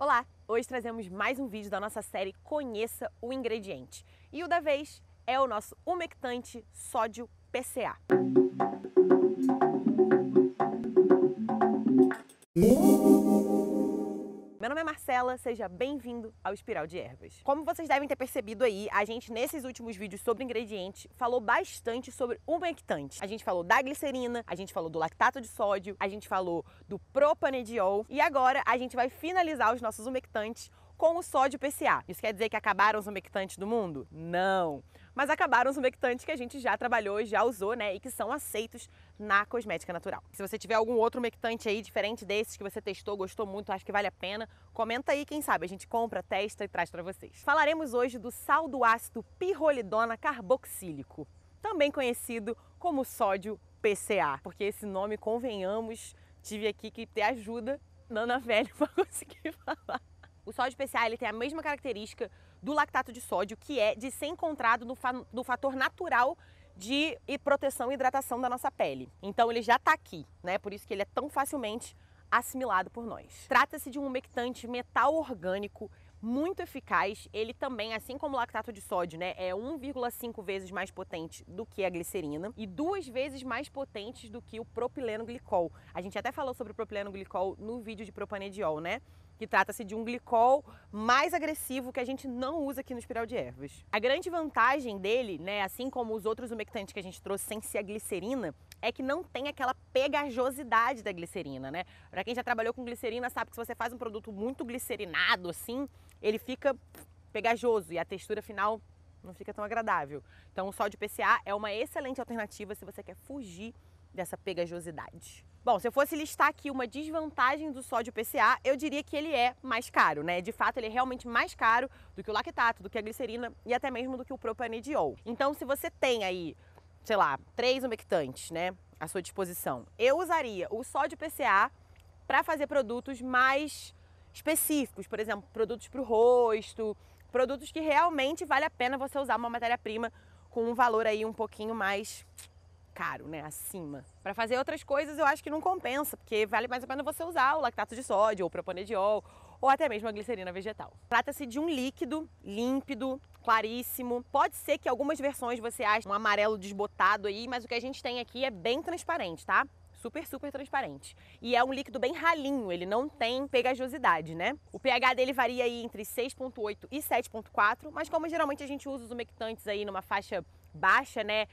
Olá! Hoje trazemos mais um vídeo da nossa série Conheça o Ingrediente. E o da vez é o nosso umectante sódio PCA. Marcela, seja bem-vindo ao Espiral de Ervas. Como vocês devem ter percebido aí, a gente nesses últimos vídeos sobre ingredientes falou bastante sobre humectante. A gente falou da glicerina, a gente falou do lactato de sódio, a gente falou do propanediol e agora a gente vai finalizar os nossos humectantes com o sódio PCA. Isso quer dizer que acabaram os humectantes do mundo? Não! mas acabaram os humectantes que a gente já trabalhou e já usou, né, e que são aceitos na cosmética natural. Se você tiver algum outro humectante aí diferente desses que você testou, gostou muito, acho que vale a pena, comenta aí, quem sabe a gente compra, testa e traz para vocês. Falaremos hoje do sal do ácido pirrolidona carboxílico, também conhecido como sódio PCA, porque esse nome, convenhamos, tive aqui que ter ajuda Nana Velho para conseguir falar. O sódio PCA ele tem a mesma característica do lactato de sódio, que é de ser encontrado no, fa no fator natural de proteção e hidratação da nossa pele. Então ele já está aqui, né? Por isso que ele é tão facilmente assimilado por nós. Trata-se de um umectante metal orgânico muito eficaz. Ele também, assim como o lactato de sódio, né, é 1,5 vezes mais potente do que a glicerina e duas vezes mais potente do que o propileno glicol. A gente até falou sobre o propileno glicol no vídeo de propanediol, né? que trata-se de um glicol mais agressivo que a gente não usa aqui no espiral de ervas. A grande vantagem dele, né, assim como os outros umectantes que a gente trouxe sem ser a glicerina, é que não tem aquela pegajosidade da glicerina, né? Para quem já trabalhou com glicerina, sabe que se você faz um produto muito glicerinado assim, ele fica pegajoso e a textura final não fica tão agradável. Então o Sol de PCA é uma excelente alternativa se você quer fugir dessa pegajosidade. Bom, se eu fosse listar aqui uma desvantagem do sódio PCA, eu diria que ele é mais caro, né? De fato, ele é realmente mais caro do que o lactato, do que a glicerina e até mesmo do que o propanediol. Então, se você tem aí, sei lá, três umectantes, né, à sua disposição, eu usaria o sódio PCA para fazer produtos mais específicos, por exemplo, produtos para o rosto, produtos que realmente vale a pena você usar uma matéria-prima com um valor aí um pouquinho mais caro, né? Acima. Para fazer outras coisas eu acho que não compensa, porque vale mais a pena você usar o lactato de sódio, ou propanediol, ou até mesmo a glicerina vegetal. Trata-se de um líquido límpido, claríssimo. Pode ser que algumas versões você ache um amarelo desbotado aí, mas o que a gente tem aqui é bem transparente, tá? super, super transparente. E é um líquido bem ralinho, ele não tem pegajosidade, né? O pH dele varia aí entre 6.8 e 7.4, mas como geralmente a gente usa os umectantes aí numa faixa baixa, né,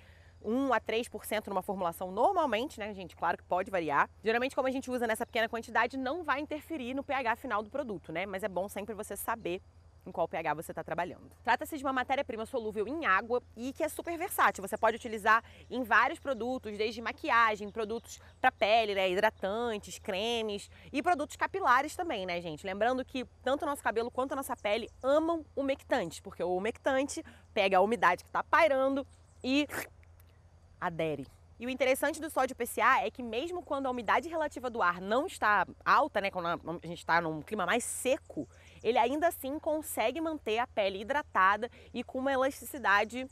1 a 3% numa formulação normalmente, né, gente? Claro que pode variar. Geralmente, como a gente usa nessa pequena quantidade, não vai interferir no pH final do produto, né? Mas é bom sempre você saber em qual pH você está trabalhando. Trata-se de uma matéria-prima solúvel em água e que é super versátil. Você pode utilizar em vários produtos, desde maquiagem, produtos para pele, né, hidratantes, cremes e produtos capilares também, né, gente? Lembrando que tanto o nosso cabelo quanto a nossa pele amam umectantes, porque o umectante pega a umidade que está pairando e adere. E o interessante do sódio PCA é que mesmo quando a umidade relativa do ar não está alta, né, quando a gente está num clima mais seco, ele ainda assim consegue manter a pele hidratada e com uma elasticidade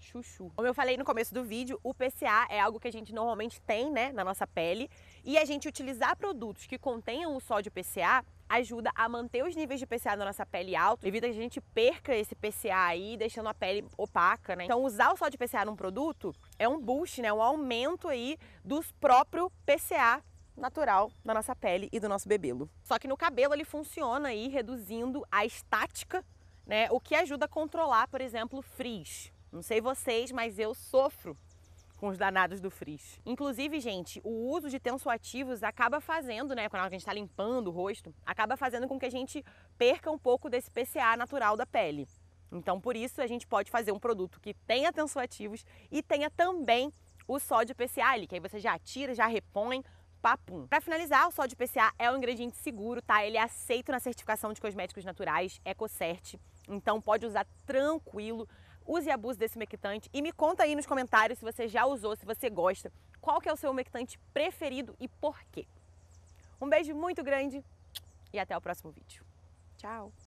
chuchu. Como eu falei no começo do vídeo, o PCA é algo que a gente normalmente tem, né, na nossa pele, e a gente utilizar produtos que contenham o sódio PCA ajuda a manter os níveis de PCA na nossa pele alto, evita que a gente perca esse PCA aí, deixando a pele opaca, né? Então usar o sol de PCA num produto é um boost, né? Um aumento aí dos próprio PCA natural da nossa pele e do nosso bebelo. Só que no cabelo ele funciona aí reduzindo a estática, né? O que ajuda a controlar, por exemplo, frizz. Não sei vocês, mas eu sofro com os danados do frizz. Inclusive, gente, o uso de tensoativos acaba fazendo, né, quando a gente está limpando o rosto, acaba fazendo com que a gente perca um pouco desse PCA natural da pele. Então, por isso, a gente pode fazer um produto que tenha tensoativos e tenha também o sódio PCA ali, que aí você já tira, já repõe, papum. Para finalizar, o sódio PCA é um ingrediente seguro, tá? Ele é aceito na certificação de cosméticos naturais, EcoCert, então pode usar tranquilo use e abuse desse umectante e me conta aí nos comentários se você já usou, se você gosta, qual que é o seu umectante preferido e por quê. Um beijo muito grande e até o próximo vídeo. Tchau!